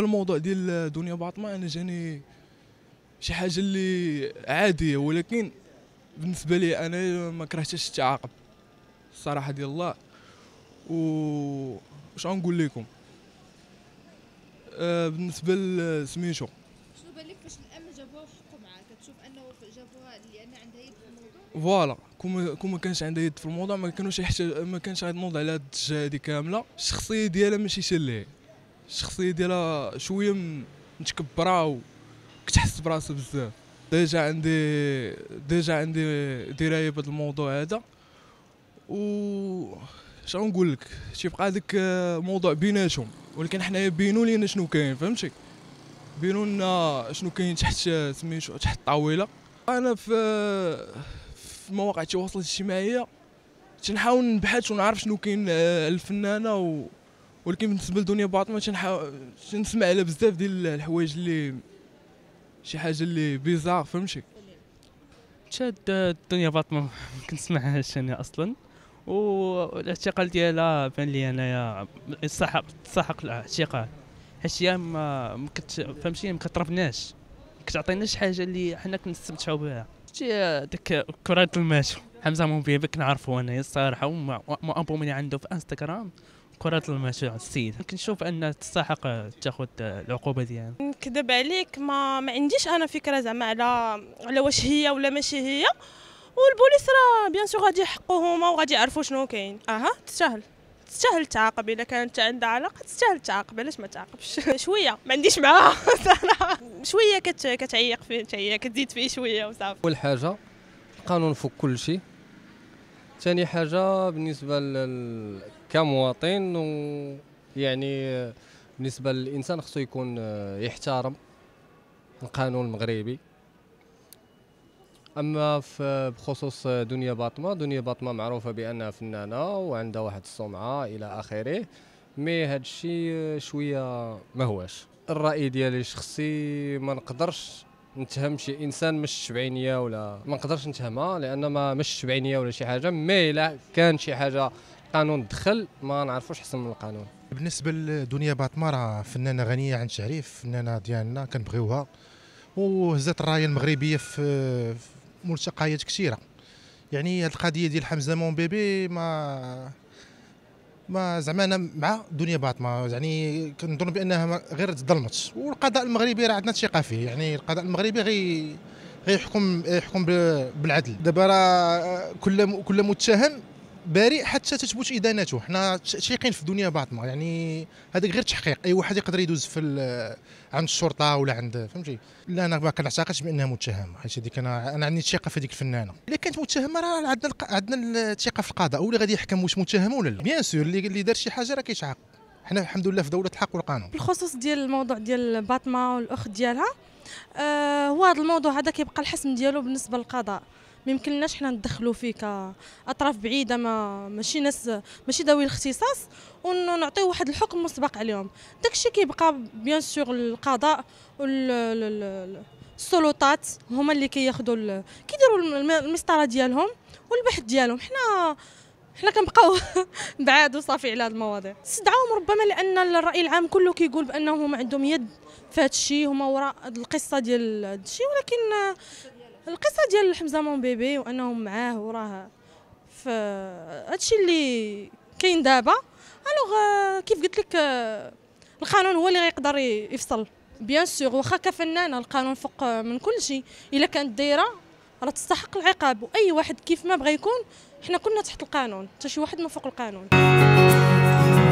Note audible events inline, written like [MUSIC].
بالنسبه للموضوع ديال دنيا باطمه انا جاني شي حاجه اللي عاديه ولكن بالنسبه لي انا ما كرهتش التعاقب الصراحه ديال الله و واش غنقول لكم آه بالنسبه لسميتو شنو بان لك فاش الام جابوها في حقه كتشوف انه جابوها لان عندها يد في الموضوع فوالا كون كون ما كانش عندها يد في الموضوع ما كانوش ما كانش غادي نوض على هاد الدجه هادي كامله الشخصيه ديالها ماشي شي الشخصيه ديالها شويه متكبره وكتحس براسها بزاف ديجا عندي ديجا عندي درايه بهذا الموضوع هذا و شنو نقول لك تيبقى داك موضوع بيناتهم ولكن حنايا بينو لينا شنو كاين فهمتي بينو لنا شنو كاين تحت سميتو تحت الطاوله انا في في مواقع التواصل الاجتماعي تنحاول نبحث ونعرف شنو كاين آه، الفنانه و ولكن بالنسبه لدنيا باطمه تنحا تنسمع على بزاف ديال الحوايج اللي شي حاجه اللي بيزار فهمتي تشاد الدنيا باطمه ما كنسمعهاش انا اصلا والاعتقال ديالها بان لي انايا يستحق تستحق الاعتقال حيت هي ما فهمتي ما كترفناش ما كتعطيناش حاجه اللي حنا كنستمتعوا بها شتي ديك كرة الماتش حمزه موبيبي كنعرفو انايا الصراحه ومؤمني عنده في انستغرام كرة المشروع السيد كنشوف أن تستحق تاخذ العقوبة ديالها يعني. نكذب عليك ما ما عنديش أنا فكرة زعما على على واش هي ولا ماشي هي والبوليس راه بيان سور غادي يحقوا هما وغادي يعرفوا شنو كاين اها تستاهل تستاهل تعاقب اذا كانت عندها علاقه تستاهل تعاقب علاش ما تعاقبش [LAUGHS] شويه ما عنديش معاها صراحه [LAUGHS] شويه كت... كتعيق فيه هي كتزيد فيه شويه وصافي اول حاجه القانون فوق كل شيء ثاني حاجه بالنسبه لل كمواطن ويعني بالنسبه للانسان خصو يكون آه، يحترم القانون المغربي اما في بخصوص آه، دنيا باطمه دنيا باطمه معروفه بانها فنانه وعندها واحد السمعه الى اخره مي هاد الشيء آه، شويه ما هوش الراي ديالي الشخصي ما نقدرش نتهم شي انسان مش شبعينيه ولا ما نقدرش نتهمها لان ما مش شبعينيه ولا شي حاجه مي الا كان شي حاجه قانون الدخل ما نعرفوش احسن من القانون بالنسبه لدنيا باطمه راه فنانه غنيه عن التعريف فنانه ديالنا كنبغيوها وهزات الرايه المغربيه في ملتقيات كثيره يعني هذه القضيه ديال حمزه مون بيبي ما ما زعما انا مع دنيا باطمه يعني كنظن بانها غير تظلمت والقضاء المغربي راه عندنا ثقه فيه يعني القضاء المغربي غي غيحكم يحكم بالعدل دابا راه كل كل متهم بريء حتى تثبت ادانته حنا تيقين في الدنيا بعضنا يعني هذاك غير تحقيق اي واحد يقدر يدوز في عند الشرطه ولا عند فهمتي لا انا ما كنعتقدش بانها متهمه حيت هذيك انا انا عندي ثقه في هذيك الفنانه الا كانت متهمه راه عندنا عندنا الثقه في القضاء هو اللي غادي يحكم واش متهم ولا لا بيان سور اللي دار شي حاجه راه كيتعاقب حنا الحمد لله في دوله الحق والقانون بالخصوص ديال الموضوع ديال باطمه والاخت ديالها آه هو هذا الموضوع هذا كيبقى الحسم ديالو بالنسبه للقضاء ما يمكنناش حنا ندخلوا فيه كاطراف بعيده ما ماشي ناس ماشي ذوي الاختصاص ونعطيو واحد الحكم مسبق عليهم داكشي كيبقى بيان سور القضاء السلطات هما اللي كياخذوا كيديروا المسطره ديالهم والبحث ديالهم حنا حنا كنبقاو [LAUGHS] بعاد وصافي على هاد المواضيع استدعاهم ربما لان الراي العام كله كيقول بانهم عندهم يد في الشيء هما وراء القصه ديال هادشي الشيء ولكن القصه ديال حمزه مون بيبي وانهم معاه وراه في هادشي اللي كاين دابا الوغ آه، كيف قلت لك آه، القانون هو اللي غيقدر يفصل بيان سور واخا كفنانه القانون فوق آه، من كل شيء الا كانت دايره راه تستحق العقاب واي واحد كيف ما بغى يكون حنا كلنا تحت القانون حتى شي واحد ما فوق القانون